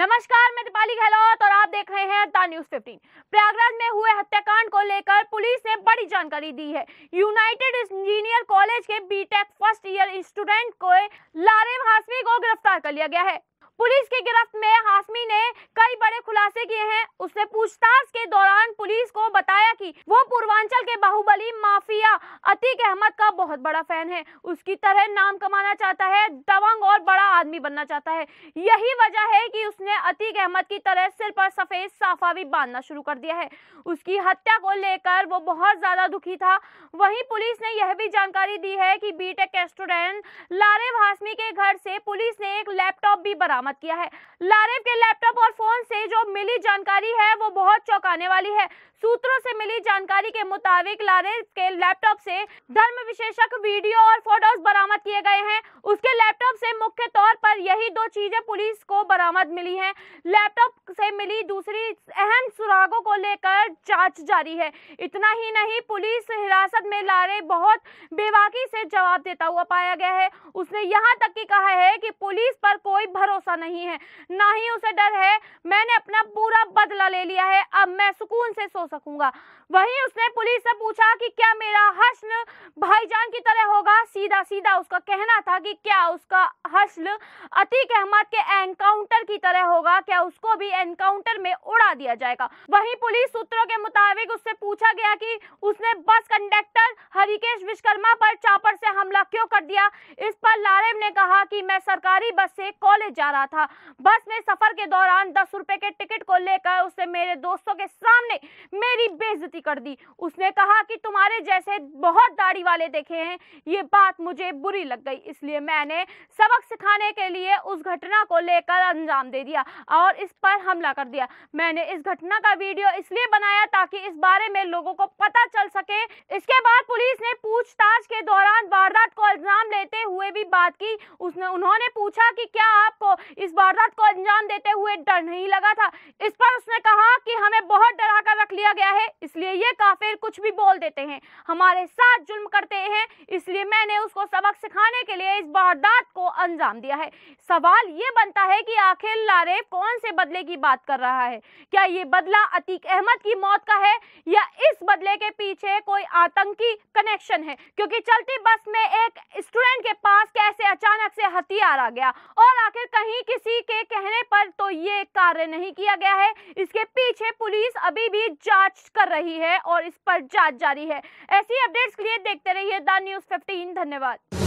नमस्कार मैं दीपाली गहलोत और आप देख रहे हैं द न्यूज 15 प्रयागराज में हुए हत्याकांड को लेकर पुलिस ने बड़ी जानकारी दी है यूनाइटेड इंजीनियर कॉलेज के बीटेक फर्स्ट ईयर स्टूडेंट को लारेब हाशमी को गिरफ्तार कर लिया गया है पुलिस की गिरफ्त में हाशमी ने कई बड़े खुलासे किए हैं उसने पूछताछ के दौरान पुलिस को बताया कि वो पूर्वांचल के बाहुबली माफिया अतीक अहमद का बहुत बड़ा फैन है उसकी तरह नाम कमाना चाहता है दबंग और बड़ा आदमी बनना चाहता है यही वजह है कि उसने अतीक अहमद की तरह सिर पर सफेद साफा भी बांधना शुरू कर दिया है उसकी हत्या को लेकर वो बहुत ज्यादा दुखी था वही पुलिस ने यह भी जानकारी दी है की बीटेक स्टूडेंट लारे हाशमी के घर से पुलिस ने एक लैपटॉप भी बरामद किया है लारे के लैपटॉप और फोन से जो मिली जानकारी है वो बहुत चौंकाने वाली है सूत्रों से मिली जानकारी के मुताबिक लारेंस के लैपटॉप से धर्म विशेषक वीडियो और फोटोज बरामद किए गए हैं उसके लैपटॉप से मुख्य तौर पर यही दो चीजें पुलिस को बरामद मिली हैं लैपटॉप से मिली दूसरी अहम सुरागों को लेकर जांच जारी है इतना ही नहीं पुलिस हिरासत में लारे बहुत बेवाकी से जवाब देता हुआ पाया गया है उसने यहाँ तक की कहा है कि पुलिस पर कोई भरोसा नहीं है ना ही उसे डर है मैंने अपना पूरा बदला ले लिया है अब मैं सुकून से सोच सकूंगा वहीं उसने पुलिस से पूछा कि क्या मेरा हस्न भाईजान की तरह होगा सीधा सीधा उसका कहना था कि क्या उसका हस्न अतीक अहमद के एनकाउंटर की तरह होगा क्या उसको भी एनकाउंटर में उड़ा दिया जाएगा वहीं पुलिस सूत्रों के मुताबिक उससे पूछा गया कि उसने बस कंडक्टर हरिकेश विश्वकर्मा पर चापर कहा कि मैं सरकारी बस से कॉलेज जा रहा था बस में सफर के दौरान दस रुपए के टिकट को लेकर उसने मेरे दोस्तों के सामने मेरी बेइज्जती कर दी उसने कहा कि तुम्हारे जैसे बहुत दाढ़ी वाले देखे हैं ये बात मुझे बुरी लग गई इसलिए मैंने सबक सिखाने के लिए उस घटना को लेकर अंजाम दे दिया और इस पर हमला कर दिया मैंने इस घटना का वीडियो इसलिए बनाया ताकि इस बारे में लोगों को पता चल सके इसके बाद पुलिस ने पूछताछ के दौरान बात की उसने उन्होंने पूछा कि क्या आपको इस बार देते हुए डर नहीं लगा था इस पर उसने कहा कि हमें बहुत डरा कर रख लिया गया है इसलिए ये काफिर कुछ भी बोल देते हैं हमारे साथ जुल्म करते हैं इसलिए मैंने उसको सबक सिखाने के लिए इस वारदात को अंजाम दिया है सवाल ये बनता है कि आखिर लारेफ कौन से बदले की बात कर रहा है क्या ये बदला अतीक अहमद की मौत का है या इस बदले के पीछे कोई आतंकी कनेक्शन है क्योंकि चलती बस में एक स्टूडेंट के पास कैसे अचानक से हथियार आ गया और आखिर कहीं किसी के कहने पर पर तो ये कार्य नहीं किया गया है इसके पीछे पुलिस अभी भी जांच कर रही है और इस पर जांच जारी है ऐसी अपडेट्स के लिए देखते रहिए द न्यूज फिफ्टीन धन्यवाद